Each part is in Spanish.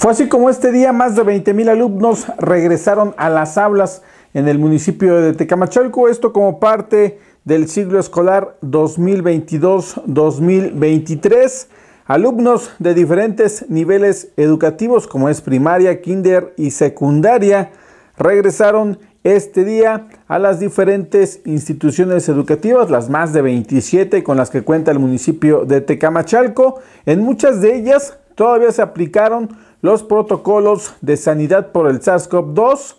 Fue así como este día más de 20.000 alumnos regresaron a las aulas en el municipio de Tecamachalco, esto como parte del siglo escolar 2022-2023. Alumnos de diferentes niveles educativos como es primaria, kinder y secundaria regresaron este día a las diferentes instituciones educativas, las más de 27 con las que cuenta el municipio de Tecamachalco. En muchas de ellas todavía se aplicaron los protocolos de sanidad por el SARS-CoV-2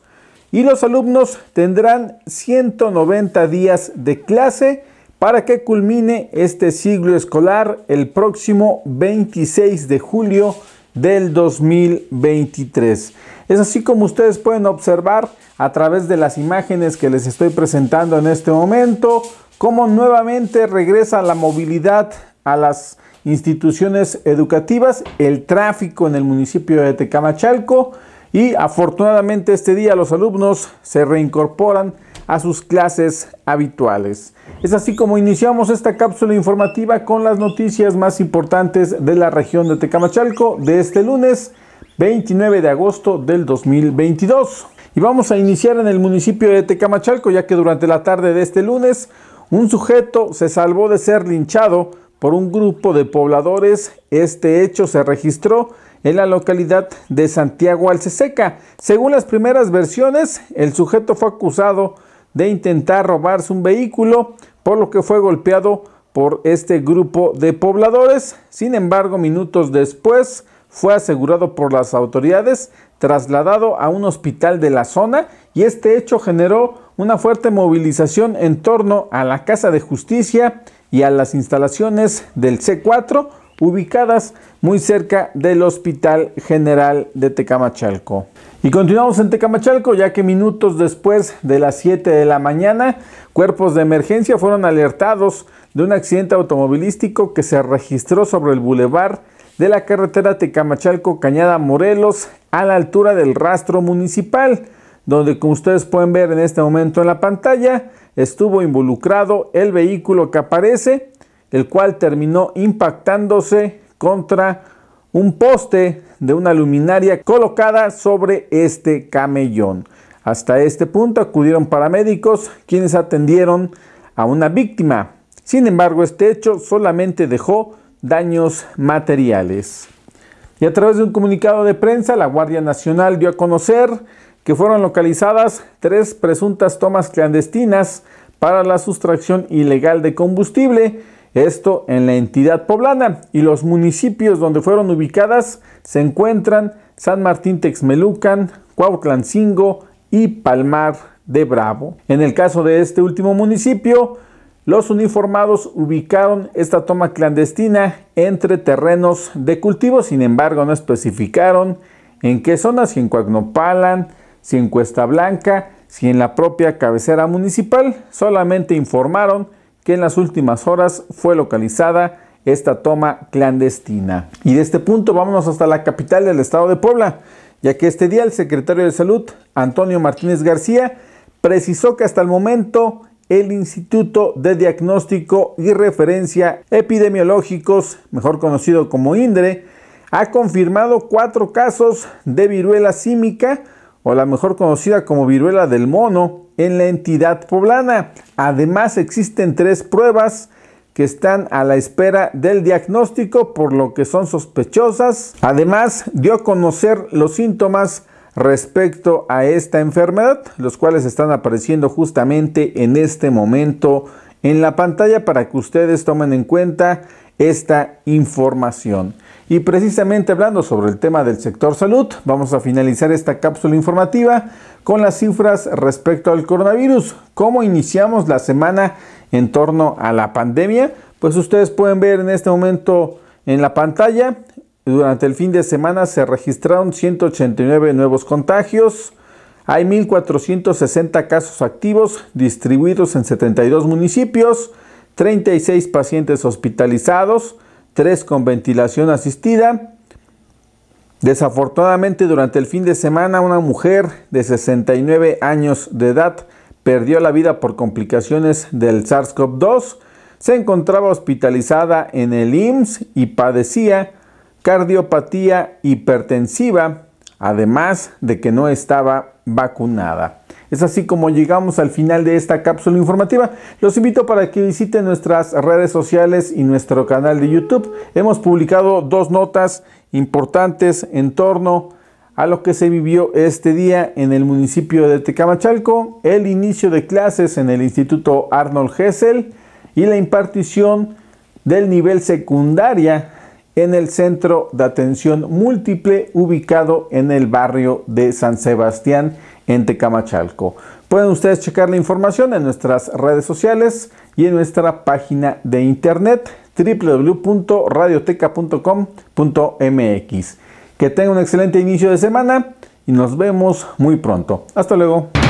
y los alumnos tendrán 190 días de clase para que culmine este siglo escolar el próximo 26 de julio del 2023. Es así como ustedes pueden observar a través de las imágenes que les estoy presentando en este momento, cómo nuevamente regresa la movilidad a las instituciones educativas, el tráfico en el municipio de Tecamachalco y afortunadamente este día los alumnos se reincorporan a sus clases habituales. Es así como iniciamos esta cápsula informativa con las noticias más importantes de la región de Tecamachalco de este lunes 29 de agosto del 2022. Y vamos a iniciar en el municipio de Tecamachalco ya que durante la tarde de este lunes un sujeto se salvó de ser linchado por un grupo de pobladores. Este hecho se registró en la localidad de Santiago Alceseca. Según las primeras versiones, el sujeto fue acusado de intentar robarse un vehículo, por lo que fue golpeado por este grupo de pobladores. Sin embargo, minutos después, fue asegurado por las autoridades, trasladado a un hospital de la zona y este hecho generó una fuerte movilización en torno a la Casa de Justicia y a las instalaciones del C4 ubicadas muy cerca del Hospital General de Tecamachalco. Y continuamos en Tecamachalco, ya que minutos después de las 7 de la mañana, cuerpos de emergencia fueron alertados de un accidente automovilístico que se registró sobre el bulevar de la carretera Tecamachalco Cañada Morelos a la altura del rastro municipal, donde como ustedes pueden ver en este momento en la pantalla, estuvo involucrado el vehículo que aparece, el cual terminó impactándose contra un poste de una luminaria colocada sobre este camellón. Hasta este punto acudieron paramédicos quienes atendieron a una víctima. Sin embargo, este hecho solamente dejó daños materiales. Y a través de un comunicado de prensa, la Guardia Nacional dio a conocer que fueron localizadas tres presuntas tomas clandestinas para la sustracción ilegal de combustible, esto en la entidad poblana, y los municipios donde fueron ubicadas se encuentran San Martín Texmelucan, Cuautlancingo y Palmar de Bravo. En el caso de este último municipio, los uniformados ubicaron esta toma clandestina entre terrenos de cultivo, sin embargo no especificaron en qué zona, si en Coagnopalan, si en Cuesta Blanca, si en la propia cabecera municipal, solamente informaron que en las últimas horas fue localizada esta toma clandestina. Y de este punto vámonos hasta la capital del estado de Puebla, ya que este día el secretario de Salud, Antonio Martínez García, precisó que hasta el momento el Instituto de Diagnóstico y Referencia Epidemiológicos, mejor conocido como INDRE, ha confirmado cuatro casos de viruela símica, o la mejor conocida como viruela del mono, en la entidad poblana. Además, existen tres pruebas que están a la espera del diagnóstico, por lo que son sospechosas. Además, dio a conocer los síntomas respecto a esta enfermedad, los cuales están apareciendo justamente en este momento en la pantalla para que ustedes tomen en cuenta esta información. Y precisamente hablando sobre el tema del sector salud, vamos a finalizar esta cápsula informativa con las cifras respecto al coronavirus. ¿Cómo iniciamos la semana en torno a la pandemia? Pues ustedes pueden ver en este momento en la pantalla durante el fin de semana se registraron 189 nuevos contagios. Hay 1.460 casos activos distribuidos en 72 municipios, 36 pacientes hospitalizados, 3 con ventilación asistida. Desafortunadamente durante el fin de semana una mujer de 69 años de edad perdió la vida por complicaciones del SARS-CoV-2. Se encontraba hospitalizada en el IMSS y padecía cardiopatía hipertensiva, además de que no estaba vacunada. Es así como llegamos al final de esta cápsula informativa. Los invito para que visiten nuestras redes sociales y nuestro canal de YouTube. Hemos publicado dos notas importantes en torno a lo que se vivió este día en el municipio de Tecamachalco, el inicio de clases en el Instituto Arnold Hessel y la impartición del nivel secundaria en el Centro de Atención Múltiple ubicado en el barrio de San Sebastián en Tecamachalco. Pueden ustedes checar la información en nuestras redes sociales y en nuestra página de internet www.radioteca.com.mx. Que tengan un excelente inicio de semana y nos vemos muy pronto. Hasta luego.